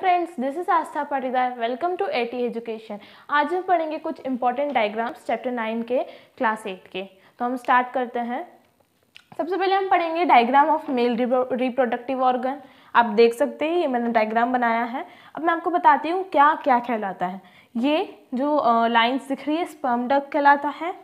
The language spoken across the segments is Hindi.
friends this is Aastha Patidar welcome to A T education आज हम पढ़ेंगे कुछ इंपॉर्टेंट डायग्राम्स चैप्टर नाइन के क्लास एट के तो हम स्टार्ट करते हैं सबसे पहले हम पढ़ेंगे diagram of male reproductive organ आप देख सकते हैं ये मैंने डायग्राम बनाया है अब मैं आपको बताती हूँ क्या क्या कहलाता है ये जो लाइन्स दिख रही है स्पर्म डक कहलाता है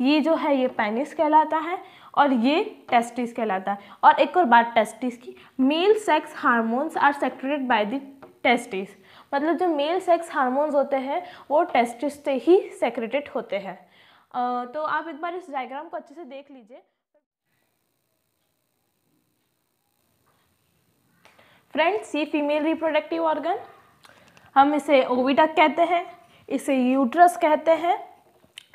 ये जो है ये पेनिस कहलाता है और ये टेस्टिस कहलाता है और एक और बात टेस्टिस की male sex hormones are secreted by the testis मतलब जो मेल सेक्स हार्मोन्स होते हैं वो टेस्टिस से ही सेक्रेटेड होते हैं तो आप एक बार इस डायग्राम को अच्छे से देख लीजिए फ्रेंड्स ये फीमेल रिप्रोडक्टिव ऑर्गन हम इसे ओविटक कहते हैं इसे यूट्रस कहते हैं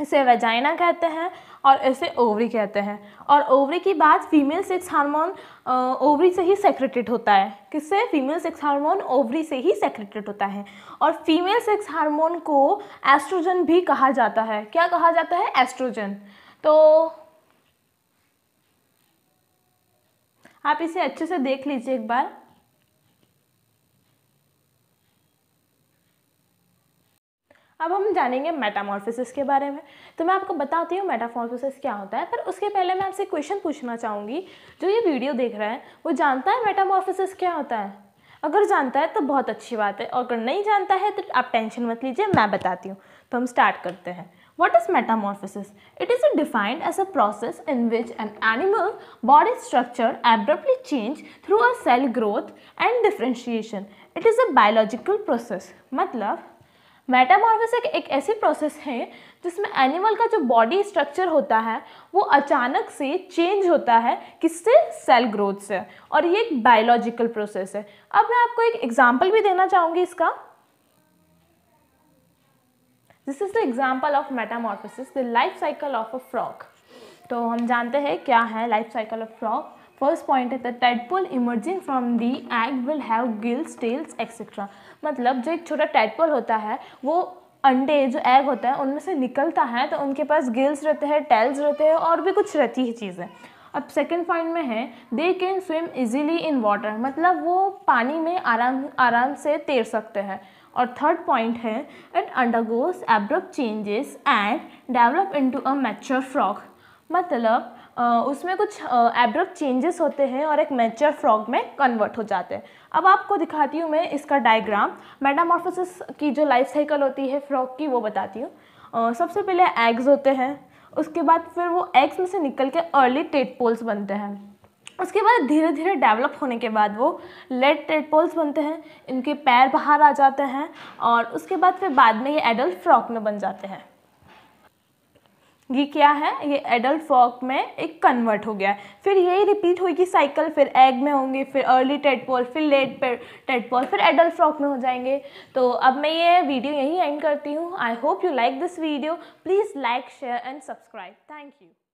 इसे वेजाइना कहते हैं और इसे ओवरी कहते हैं और ओवरी की बात फीमेल सेक्स हार्मोन ओवरी से ही सेक्रेटेड होता है किससे फीमेल सेक्स हार्मोन ओवरी से ही सेक्रेटेड होता है और फीमेल सेक्स हार्मोन को एस्ट्रोजन भी कहा जाता है क्या कहा जाता है एस्ट्रोजन तो आप इसे अच्छे से देख लीजिए एक बार अब हम जानेंगे मेटामॉर्फोसिस के बारे में तो मैं आपको बताती हूँ मेटामॉर्फोसिस क्या होता है पर उसके पहले मैं आपसे क्वेश्चन पूछना चाहूँगी जो ये वीडियो देख रहा है वो जानता है मेटामॉर्फोसिस क्या होता है अगर जानता है तो बहुत अच्छी बात है और अगर नहीं जानता है तो आप टेंशन मत लीजिए मैं बताती हूँ तो हम स्टार्ट करते हैं is is it is a defined as a process in which an animal body structure abruptly change through a cell growth and differentiation it is a biological process मतलब मेटामॉर्फिस एक ऐसी प्रोसेस है जिसमें एनिमल का जो बॉडी स्ट्रक्चर होता है वो अचानक से चेंज होता है किससे सेल ग्रोथ से और ये एक बायोलॉजिकल प्रोसेस है अब मैं आपको एक एग्जाम्पल भी देना चाहूँगी इसका this is the example of metamorphosis the life cycle of a frog तो हम जानते हैं क्या है life cycle of frog first point है tadpole emerging from the egg will have gills tails etcetera मतलब जो एक छोटा टेटपोल होता है वो अंडे जो एग होता है उनमें से निकलता है तो उनके पास गिल्स रहते हैं टेल्स रहते हैं और भी कुछ रहती है चीज़ें अब सेकेंड पॉइंट में है they can swim easily in water मतलब वो पानी में आराम आराम से तैर सकते हैं और थर्ड पॉइंट है it undergoes abrupt changes and develop into a mature frog मतलब उसमें कुछ एब्रप चेंजेस होते हैं और एक मैचर फ्रॉग में कन्वर्ट हो जाते हैं अब आपको दिखाती हूँ मैं इसका डायग्राम मेटामॉर्फोसिस की जो लाइफ साइकिल होती है फ्रॉग की वो बताती हूँ सबसे पहले एग्स होते हैं उसके बाद फिर वो एग्स में से निकल के अर्ली टेटपोल्स बनते हैं उसके बाद धीरे धीरे डेवलप होने के बाद वो लेट टेटपोल्स बनते हैं इनके पैर बाहर आ जाते हैं और उसके बाद फिर बाद में ये एडल्ट फ्रॉक में बन जाते हैं ये क्या है ये एडल्ट फ्रॉक में एक कन्वर्ट हो गया है फिर यही रिपीट होगी साइकिल फिर एग में होंगे फिर अर्ली टेटपॉल फिर लेट पर टेटपॉल फिर एडल्ट फ्रॉक में हो जाएंगे तो अब मैं ये वीडियो यहीं एंड करती हूँ I hope you like this video please like share and subscribe thank you